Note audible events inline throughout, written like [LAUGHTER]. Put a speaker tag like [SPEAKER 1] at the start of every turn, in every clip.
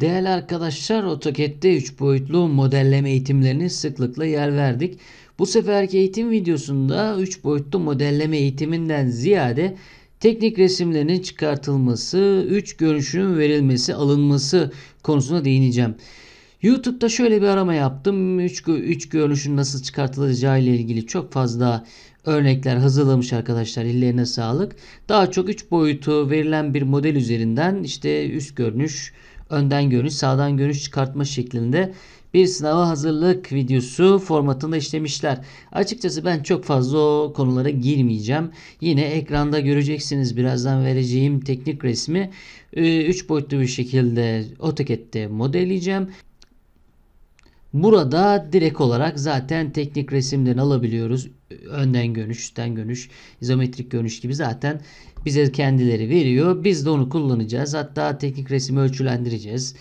[SPEAKER 1] Değerli arkadaşlar AutoCAD'de 3 boyutlu modelleme eğitimlerini sıklıkla yer verdik. Bu seferki eğitim videosunda 3 boyutlu modelleme eğitiminden ziyade teknik resimlerin çıkartılması, 3 görünüşünün verilmesi, alınması konusuna değineceğim. YouTube'da şöyle bir arama yaptım. 3 3 görünüşün nasıl çıkartılacağı ile ilgili çok fazla örnekler hazırlamış arkadaşlar. Ellerine sağlık. Daha çok 3 boyutu verilen bir model üzerinden işte üst görünüş, önden görünüş, sağdan görünüş çıkartma şeklinde bir sınava hazırlık videosu formatında işlemişler. Açıkçası ben çok fazla o konulara girmeyeceğim. Yine ekranda göreceksiniz birazdan vereceğim teknik resmi 3 ee, boyutlu bir şekilde AutoCAD'de modelleyeceğim. Burada direkt olarak zaten teknik resimden alabiliyoruz. Önden görünüş, üstten görünüş, izometrik görünüş gibi zaten bize kendileri veriyor. Biz de onu kullanacağız. Hatta teknik resimi ölçülendireceğiz.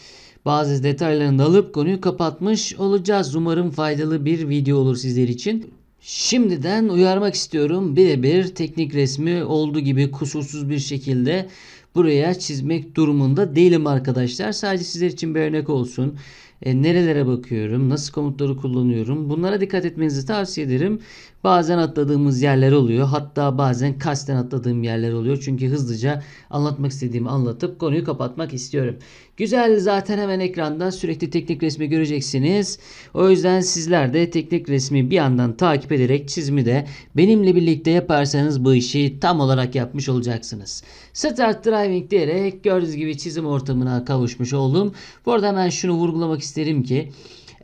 [SPEAKER 1] Bazı detaylarını da alıp konuyu kapatmış olacağız. Umarım faydalı bir video olur sizler için. Şimdiden uyarmak istiyorum. Birebir teknik resmi olduğu gibi kusursuz bir şekilde buraya çizmek durumunda değilim arkadaşlar. Sadece sizler için bir örnek olsun. E, nerelere bakıyorum, nasıl komutları kullanıyorum bunlara dikkat etmenizi tavsiye ederim. Bazen atladığımız yerler oluyor. Hatta bazen kasten atladığım yerler oluyor. Çünkü hızlıca anlatmak istediğimi anlatıp konuyu kapatmak istiyorum. Güzel zaten hemen ekranda sürekli teknik resmi göreceksiniz. O yüzden sizler de teknik resmi bir yandan takip ederek çizimi de benimle birlikte yaparsanız bu işi tam olarak yapmış olacaksınız. Start Driving diyerek gördüğünüz gibi çizim ortamına kavuşmuş oldum. Bu arada hemen şunu vurgulamak isterim ki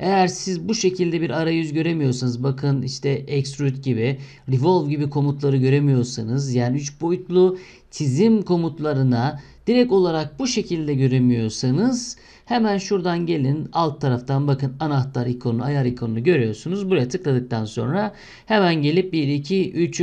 [SPEAKER 1] eğer siz bu şekilde bir arayüz göremiyorsanız bakın işte extrude gibi revolve gibi komutları göremiyorsanız yani 3 boyutlu çizim komutlarına direkt olarak bu şekilde göremiyorsanız hemen şuradan gelin alt taraftan bakın anahtar ikonunu ayar ikonunu görüyorsunuz. Buraya tıkladıktan sonra hemen gelip 1 2 3.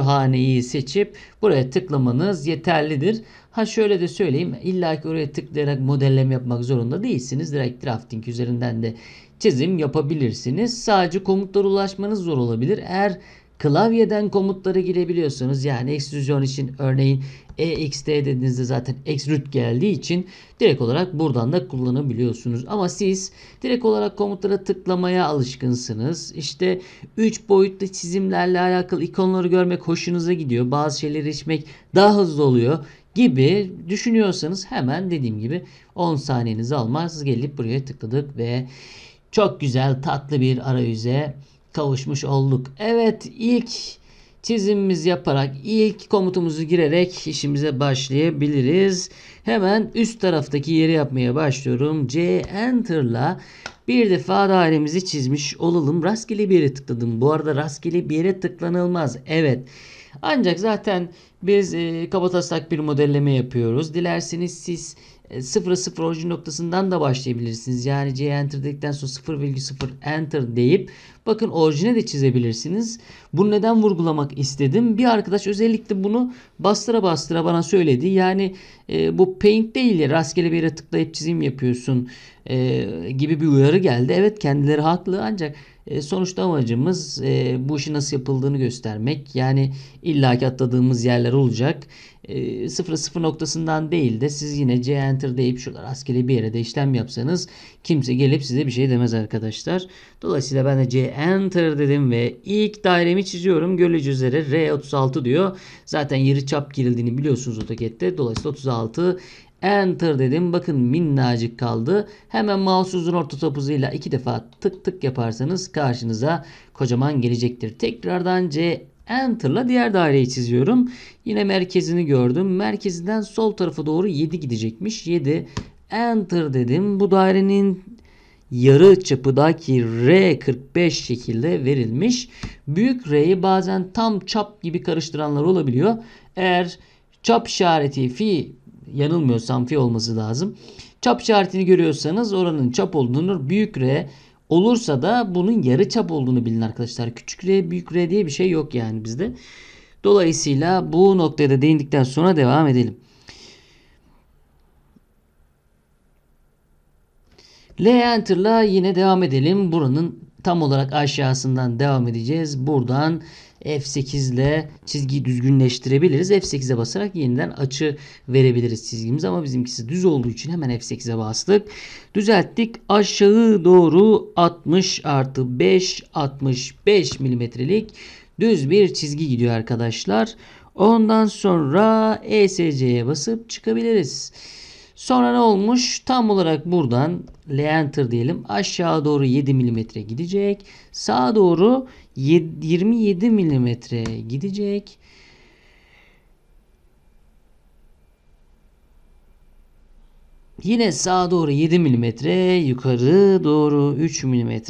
[SPEAKER 1] haneyi seçip buraya tıklamanız yeterlidir. Ha şöyle de söyleyeyim illa ki oraya tıklayarak modelleme yapmak zorunda değilsiniz. Direkt drafting üzerinden de çizim yapabilirsiniz. Sadece komutlara ulaşmanız zor olabilir. Eğer klavyeden komutlara girebiliyorsunuz. Yani ekstrüzyon için örneğin ext dediğinizde zaten extrude geldiği için direkt olarak buradan da kullanabiliyorsunuz. Ama siz direkt olarak komutlara tıklamaya alışkınsınız. İşte 3 boyutlu çizimlerle alakalı ikonları görmek hoşunuza gidiyor. Bazı şeyleri içmek daha hızlı oluyor gibi düşünüyorsanız hemen dediğim gibi 10 saniyenizi almaz gelip buraya tıkladık ve çok güzel tatlı bir arayüze kavuşmuş olduk. Evet ilk çizimimiz yaparak ilk komutumuzu girerek işimize başlayabiliriz. Hemen üst taraftaki yeri yapmaya başlıyorum. C Enter'la bir defa dairemizi çizmiş olalım. Rastgele bir yere tıkladım. Bu arada rastgele bir yere tıklanılmaz. Evet. Evet ancak zaten biz e, kabataslak bir modelleme yapıyoruz. Dilerseniz siz e, 0 orijin noktasından da başlayabilirsiniz. Yani C enter dedikten sonra 0,0 enter deyip bakın orijine de çizebilirsiniz. Bunu neden vurgulamak istedim? Bir arkadaş özellikle bunu bastıra bastıra bana söyledi. Yani e, bu paint değil ya rastgele bir yere tıklayıp çizim yapıyorsun e, gibi bir uyarı geldi. Evet kendileri haklı ancak e, sonuçta amacımız e, bu işi nasıl yapıldığını göstermek. Yani illaki atladığımız yerler olacak. E, 0 0 noktasından değil de siz yine C enter deyip şuralar askeri bir yere de işlem yapsanız kimse gelip size bir şey demez arkadaşlar. Dolayısıyla ben de C enter dedim ve ilk dairemi çiziyorum. Görüleceği üzere R36 diyor. Zaten yarı çap girildiğini biliyorsunuz AutoCAD'de. Dolayısıyla 36 Enter dedim. Bakın minnacık kaldı. Hemen mouse uzun orta topuzuyla iki defa tık tık yaparsanız karşınıza kocaman gelecektir. Tekrardan C Enter'la diğer daireyi çiziyorum. Yine merkezini gördüm. Merkezinden sol tarafa doğru 7 gidecekmiş. 7 Enter dedim. Bu dairenin yarı çapıdaki R45 şekilde verilmiş. Büyük R'yi bazen tam çap gibi karıştıranlar olabiliyor. Eğer çap işareti fi yanılmıyorsam fi olması lazım. Çap işaretini görüyorsanız oranın çap olduğunu büyük R olursa da bunun yarı çap olduğunu bilin arkadaşlar. Küçük R büyük R diye bir şey yok yani bizde. Dolayısıyla bu noktaya da değindikten sonra devam edelim. L enter'la yine devam edelim. Buranın tam olarak aşağısından devam edeceğiz. Buradan F8 ile çizgiyi düzgünleştirebiliriz. F8'e basarak yeniden açı verebiliriz çizgimiz ama bizimkisi düz olduğu için hemen F8'e bastık. Düzelttik. Aşağı doğru 60 artı 5 65 milimetrelik düz bir çizgi gidiyor arkadaşlar. Ondan sonra ESC'ye basıp çıkabiliriz. Sonra ne olmuş? Tam olarak buradan leenter diyelim. Aşağı doğru 7 mm gidecek. Sağa doğru 27 mm gidecek. Yine sağa doğru 7 mm, yukarı doğru 3 mm,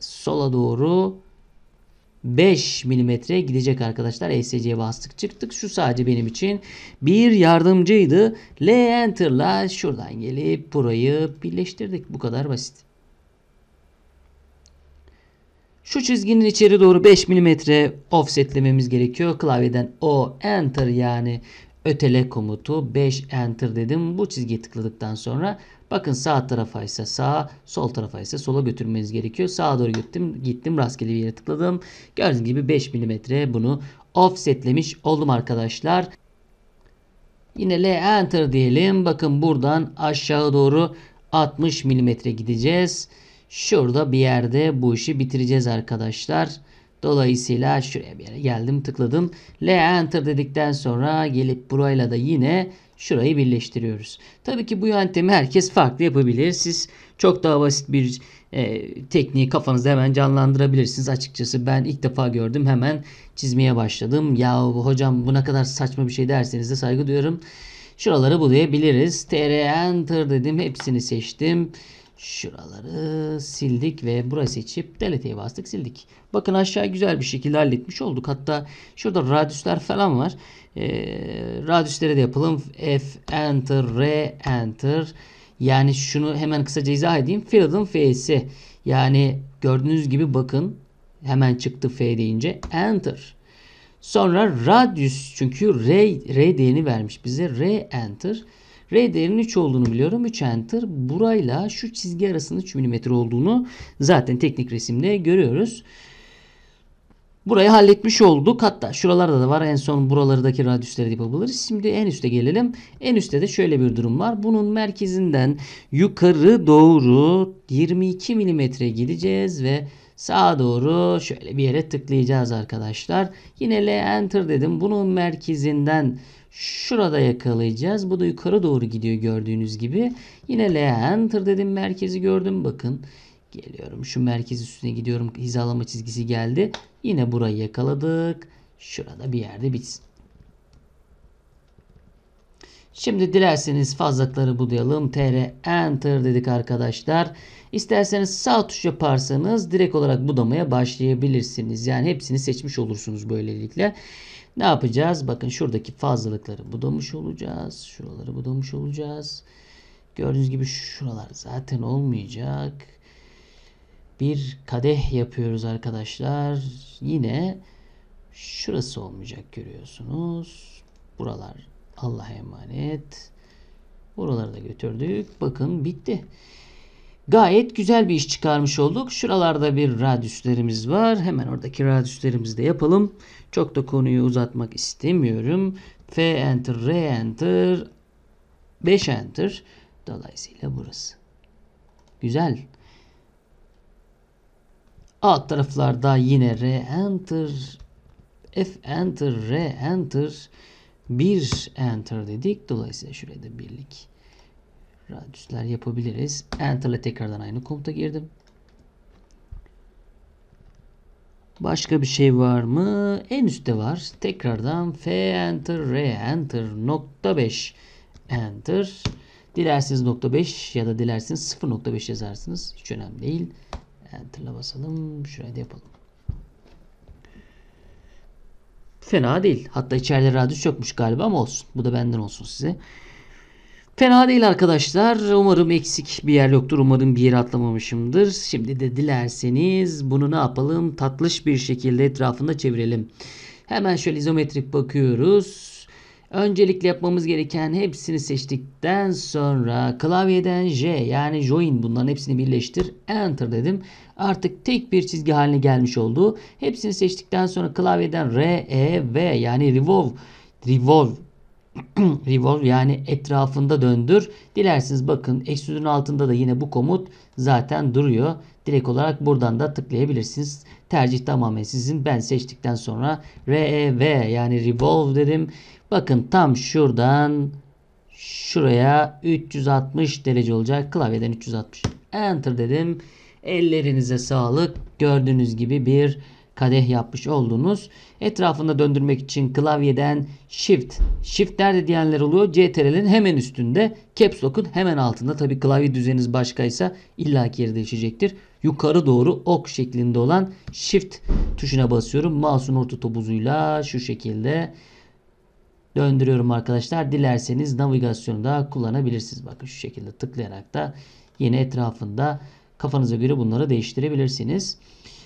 [SPEAKER 1] sola doğru 5 milimetre gidecek arkadaşlar. ESC'ye bastık çıktık. Şu sadece benim için bir yardımcıydı. L Enter'la şuradan gelip burayı birleştirdik. Bu kadar basit. Şu çizginin içeri doğru 5 milimetre offsetlememiz gerekiyor. Klavyeden O Enter yani ötele komutu 5 Enter dedim. Bu çizgiye tıkladıktan sonra Bakın sağ tarafa ise sağa, sol tarafa ise sola götürmeniz gerekiyor. Sağa doğru gittim, gittim rastgele bir yere tıkladım. Gördüğünüz gibi 5 mm bunu offsetlemiş oldum arkadaşlar. Yine L enter diyelim. Bakın buradan aşağı doğru 60 mm gideceğiz. Şurada bir yerde bu işi bitireceğiz arkadaşlar. Dolayısıyla şuraya bir yere geldim tıkladım. L enter dedikten sonra gelip burayla da yine şurayı birleştiriyoruz. Tabii ki bu yöntemi herkes farklı yapabilir. Siz çok daha basit bir e, tekniği kafanızda hemen canlandırabilirsiniz. Açıkçası ben ilk defa gördüm hemen çizmeye başladım. Ya hocam bu ne kadar saçma bir şey derseniz de saygı duyuyorum. Şuraları bulayabiliriz. TR Enter dedim hepsini seçtim. Şuraları sildik ve burayı seçip delete'ye bastık sildik. Bakın aşağı güzel bir şekilde halletmiş olduk. Hatta şurada radüsler falan var. Ee, radüslere de yapalım. F enter, R enter. Yani şunu hemen kısaca izah edeyim. Philadelphia'si. Yani gördüğünüz gibi bakın hemen çıktı F deyince enter. Sonra radius çünkü R, R değerini vermiş bize. R enter. R değerinin 3 olduğunu biliyorum. 3 enter. Burayla şu çizgi arasında 3 mm olduğunu zaten teknik resimde görüyoruz. Burayı halletmiş olduk. Hatta şuralarda da var. En son buralardaki radyüsleri yapabiliriz. Şimdi en üste gelelim. En üstte de şöyle bir durum var. Bunun merkezinden yukarı doğru 22 milimetre gideceğiz ve sağa doğru şöyle bir yere tıklayacağız arkadaşlar. Yine L enter dedim. Bunun merkezinden Şurada yakalayacağız. Bu da yukarı doğru gidiyor gördüğünüz gibi. Yine L enter dedim merkezi gördüm. Bakın geliyorum şu merkez üstüne gidiyorum. Hizalama çizgisi geldi. Yine burayı yakaladık. Şurada bir yerde bitsin. Şimdi dilerseniz fazlakları budayalım. TR Enter dedik arkadaşlar. İsterseniz sağ tuş yaparsanız direkt olarak budamaya başlayabilirsiniz. Yani hepsini seçmiş olursunuz böylelikle. Ne yapacağız? Bakın şuradaki fazlalıkları budamış olacağız. Şuraları budamış olacağız. Gördüğünüz gibi şuralar zaten olmayacak. Bir kadeh yapıyoruz arkadaşlar. Yine şurası olmayacak görüyorsunuz. Buralar Allah'a emanet. Buraları da götürdük. Bakın bitti gayet güzel bir iş çıkarmış olduk. Şuralarda bir radyüslerimiz var. Hemen oradaki radyüslerimizi de yapalım. Çok da konuyu uzatmak istemiyorum. F enter, R enter, 5 enter. Dolayısıyla burası. Güzel. Alt taraflarda yine R enter, F enter, R enter, 1 enter dedik. Dolayısıyla şurada da birlik Radüsler yapabiliriz. Enter'la tekrardan aynı komuta girdim. Başka bir şey var mı? En üstte var. Tekrardan F enter, R enter, nokta 5 enter. Dilersiniz nokta 5 ya da dilersiniz 0.5 yazarsınız. Hiç önemli değil. Enter'la basalım. Şuraya da yapalım. Fena değil. Hatta içeride radyus yokmuş galiba ama olsun. Bu da benden olsun size. Fena değil arkadaşlar. Umarım eksik bir yer yoktur. Umarım bir yere atlamamışımdır. Şimdi de dilerseniz bunu ne yapalım? Tatlış bir şekilde etrafında çevirelim. Hemen şöyle izometrik bakıyoruz. Öncelikle yapmamız gereken hepsini seçtikten sonra klavyeden J yani join bunların hepsini birleştir. Enter dedim. Artık tek bir çizgi haline gelmiş oldu. Hepsini seçtikten sonra klavyeden R, E, V yani revolve, revolve [CLEARS THROAT] revolve yani etrafında döndür. Dilerseniz bakın eksüzün altında da yine bu komut zaten duruyor. Direkt olarak buradan da tıklayabilirsiniz. Tercih tamamen sizin. Ben seçtikten sonra REV yani revolve dedim. Bakın tam şuradan şuraya 360 derece olacak. Klavyeden 360. Enter dedim. Ellerinize sağlık. Gördüğünüz gibi bir kadeh yapmış oldunuz. Etrafında döndürmek için klavyeden Shift. Shift nerede diyenler oluyor? CTRL'in hemen üstünde. Caps Lock'un hemen altında. Tabi klavye düzeniniz başkaysa illaki yeri değişecektir. Yukarı doğru ok şeklinde olan Shift tuşuna basıyorum. Mouse'un orta topuzuyla şu şekilde döndürüyorum arkadaşlar. Dilerseniz navigasyonu da kullanabilirsiniz. Bakın şu şekilde tıklayarak da yine etrafında kafanıza göre bunları değiştirebilirsiniz.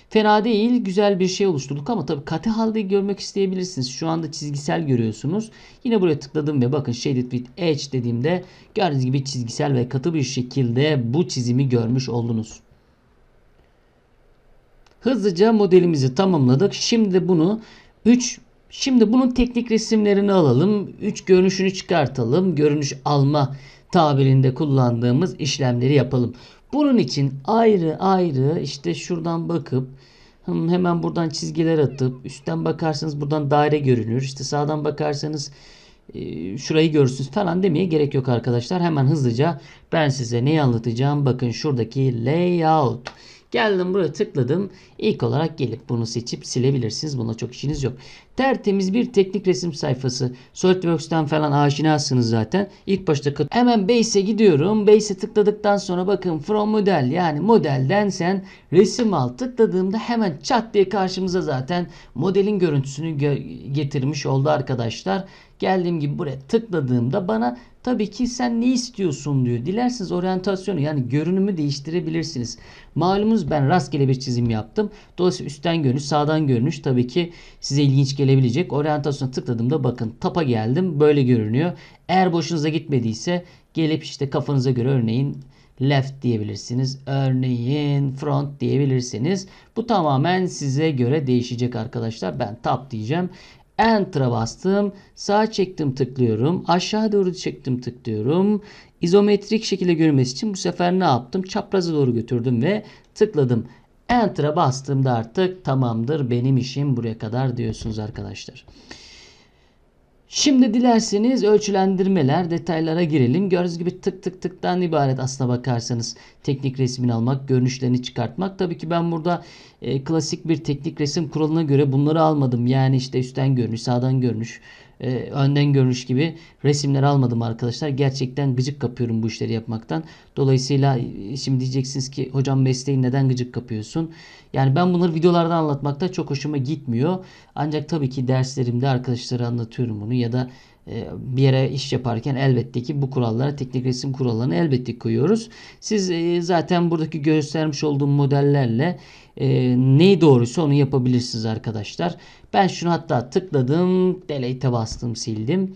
[SPEAKER 1] Fena değil güzel bir şey oluşturduk ama tabii katı halde görmek isteyebilirsiniz. Şu anda çizgisel görüyorsunuz. Yine buraya tıkladım ve bakın Shaded with Edge dediğimde gördüğünüz gibi çizgisel ve katı bir şekilde bu çizimi görmüş oldunuz. Hızlıca modelimizi tamamladık. Şimdi bunu 3 Şimdi bunun teknik resimlerini alalım. 3 görünüşünü çıkartalım. Görünüş alma tabirinde kullandığımız işlemleri yapalım. Bunun için ayrı ayrı işte şuradan bakıp hmm, hemen buradan çizgiler atıp üstten bakarsanız buradan daire görünür. İşte sağdan bakarsanız e, şurayı görürsünüz falan demeye gerek yok arkadaşlar. Hemen hızlıca ben size neyi anlatacağım. Bakın şuradaki layout. Geldim buraya tıkladım. İlk olarak gelip bunu seçip silebilirsiniz. Buna çok işiniz yok. Tertemiz bir teknik resim sayfası. SolidWorks'tan falan aşinasınız zaten. İlk başta hemen Base'e gidiyorum. Base'e tıkladıktan sonra bakın From Model yani modelden sen resim al tıkladığımda hemen çat diye karşımıza zaten modelin görüntüsünü gö- getirmiş oldu arkadaşlar. Geldiğim gibi buraya tıkladığımda bana Tabii ki sen ne istiyorsun diyor. Dilerseniz oryantasyonu yani görünümü değiştirebilirsiniz. Malumunuz ben rastgele bir çizim yaptım. Dolayısıyla üstten görünüş, sağdan görünüş tabii ki size ilginç gelebilir gelebilecek. Oryantasyona tıkladığımda bakın tapa geldim. Böyle görünüyor. Eğer boşunuza gitmediyse gelip işte kafanıza göre örneğin left diyebilirsiniz. Örneğin front diyebilirsiniz. Bu tamamen size göre değişecek arkadaşlar. Ben tap diyeceğim. Enter'a bastım. Sağ çektim tıklıyorum. Aşağı doğru çektim tıklıyorum. İzometrik şekilde görmesi için bu sefer ne yaptım? Çapraza doğru götürdüm ve tıkladım. Enter'a bastığımda artık tamamdır benim işim buraya kadar diyorsunuz arkadaşlar. Şimdi dilerseniz ölçülendirmeler detaylara girelim. Gördüğünüz gibi tık tık tıktan ibaret aslına bakarsanız teknik resmini almak, görünüşlerini çıkartmak. Tabii ki ben burada e, klasik bir teknik resim kuralına göre bunları almadım. Yani işte üstten görünüş, sağdan görünüş, e, önden görünüş gibi resimler almadım arkadaşlar. Gerçekten gıcık kapıyorum bu işleri yapmaktan. Dolayısıyla e, şimdi diyeceksiniz ki hocam mesleği neden gıcık kapıyorsun? Yani ben bunları videolarda anlatmakta çok hoşuma gitmiyor. Ancak tabii ki derslerimde arkadaşlara anlatıyorum bunu ya da ee, bir yere iş yaparken elbette ki bu kurallara teknik resim kurallarını elbette koyuyoruz. Siz e, zaten buradaki göstermiş olduğum modellerle e, neyi doğruysa onu yapabilirsiniz arkadaşlar. Ben şunu hatta tıkladım, delete'e bastım, sildim.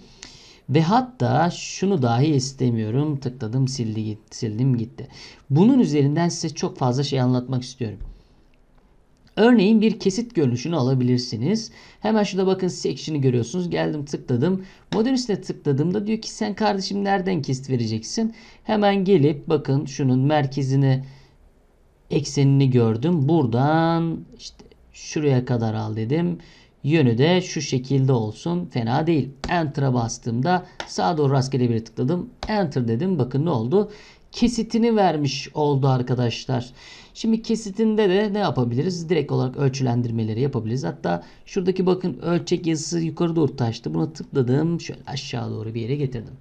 [SPEAKER 1] Ve hatta şunu dahi istemiyorum. Tıkladım sildi, sildim gitti. Bunun üzerinden size çok fazla şey anlatmak istiyorum. Örneğin bir kesit görünüşünü alabilirsiniz. Hemen şurada bakın section'ı görüyorsunuz. Geldim tıkladım. Model üstüne tıkladığımda diyor ki sen kardeşim nereden kesit vereceksin? Hemen gelip bakın şunun merkezini eksenini gördüm. Buradan işte şuraya kadar al dedim. Yönü de şu şekilde olsun. Fena değil. Enter'a bastığımda sağa doğru rastgele bir tıkladım. Enter dedim. Bakın ne oldu? Kesitini vermiş oldu arkadaşlar. Şimdi kesitinde de ne yapabiliriz? Direkt olarak ölçülendirmeleri yapabiliriz. Hatta şuradaki bakın ölçek yazısı yukarı doğru taştı. Buna tıkladım. Şöyle aşağı doğru bir yere getirdim.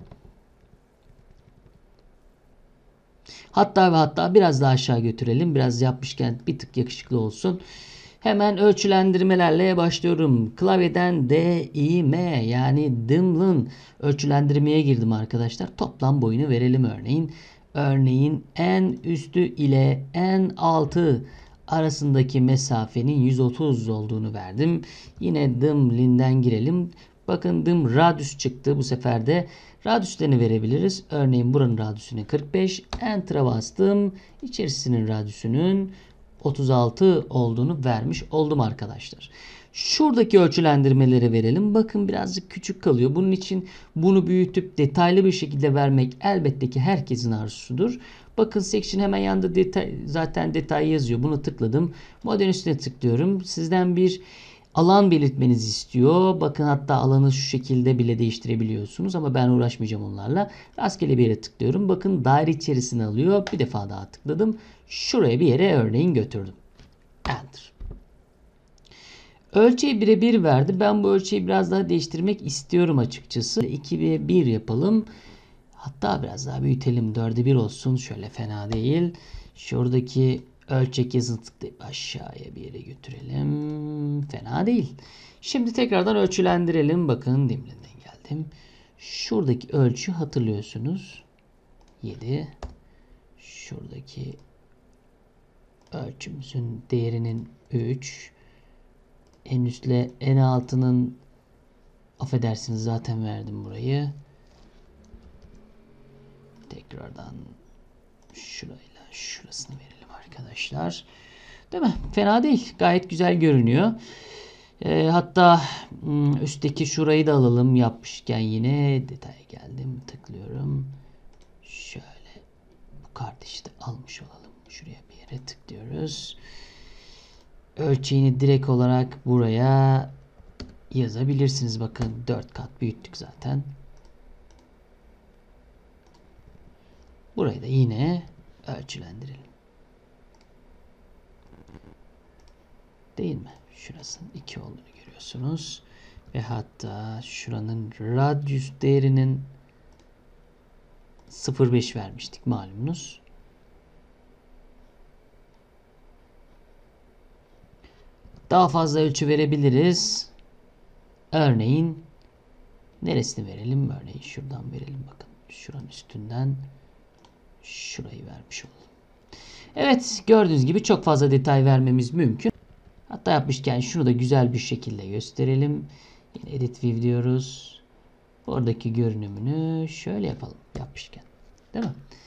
[SPEAKER 1] Hatta ve hatta biraz daha aşağı götürelim. Biraz yapmışken bir tık yakışıklı olsun. Hemen ölçülendirmelerle başlıyorum. Klavyeden D, I, M yani Dimlin ölçülendirmeye girdim arkadaşlar. Toplam boyunu verelim örneğin. Örneğin en üstü ile en altı arasındaki mesafenin 130 olduğunu verdim. Yine Dimlin'den girelim. Bakın dım radius çıktı bu sefer de. Radiüslerini verebiliriz. Örneğin buranın radüsünü 45. Enter'a bastım. İçerisinin radiusunun 36 olduğunu vermiş oldum arkadaşlar. Şuradaki ölçülendirmeleri verelim. Bakın birazcık küçük kalıyor. Bunun için bunu büyütüp detaylı bir şekilde vermek elbette ki herkesin arzusudur. Bakın section hemen yanında detay, zaten detay yazıyor. Bunu tıkladım. Modern üstüne tıklıyorum. Sizden bir alan belirtmenizi istiyor. Bakın hatta alanı şu şekilde bile değiştirebiliyorsunuz ama ben uğraşmayacağım onlarla. Rastgele bir yere tıklıyorum. Bakın daire içerisine alıyor. Bir defa daha tıkladım. Şuraya bir yere örneğin götürdüm. Enter. Ölçeği birebir verdi. Ben bu ölçeği biraz daha değiştirmek istiyorum açıkçası. 2 ve 1 yapalım. Hatta biraz daha büyütelim. 4'e 1 olsun. Şöyle fena değil. Şuradaki Ölçek yazılı tıklayıp aşağıya bir yere götürelim. Fena değil. Şimdi tekrardan ölçülendirelim. Bakın Dimlin'den geldim. Şuradaki ölçü hatırlıyorsunuz. 7. Şuradaki ölçümüzün değerinin 3. En üstle en altının affedersiniz zaten verdim burayı. Tekrardan şurayla şurasını verelim arkadaşlar. Değil mi? Fena değil. Gayet güzel görünüyor. E, hatta hmm, üstteki şurayı da alalım yapmışken yine detaya geldim. Tıklıyorum. Şöyle bu kardeşi de almış olalım. Şuraya bir yere tıklıyoruz. Ölçeğini direkt olarak buraya yazabilirsiniz. Bakın 4 kat büyüttük zaten. Burayı da yine ölçülendirelim. Değil mi? Şurasının 2 olduğunu görüyorsunuz. Ve hatta şuranın radyüs değerinin 0.5 vermiştik malumunuz. Daha fazla ölçü verebiliriz. Örneğin neresini verelim? Örneğin şuradan verelim bakın. Şuranın üstünden şurayı vermiş olalım. Evet gördüğünüz gibi çok fazla detay vermemiz mümkün. Hatta yapmışken şunu da güzel bir şekilde gösterelim. Yine edit view diyoruz. Oradaki görünümünü şöyle yapalım yapmışken. Değil mi?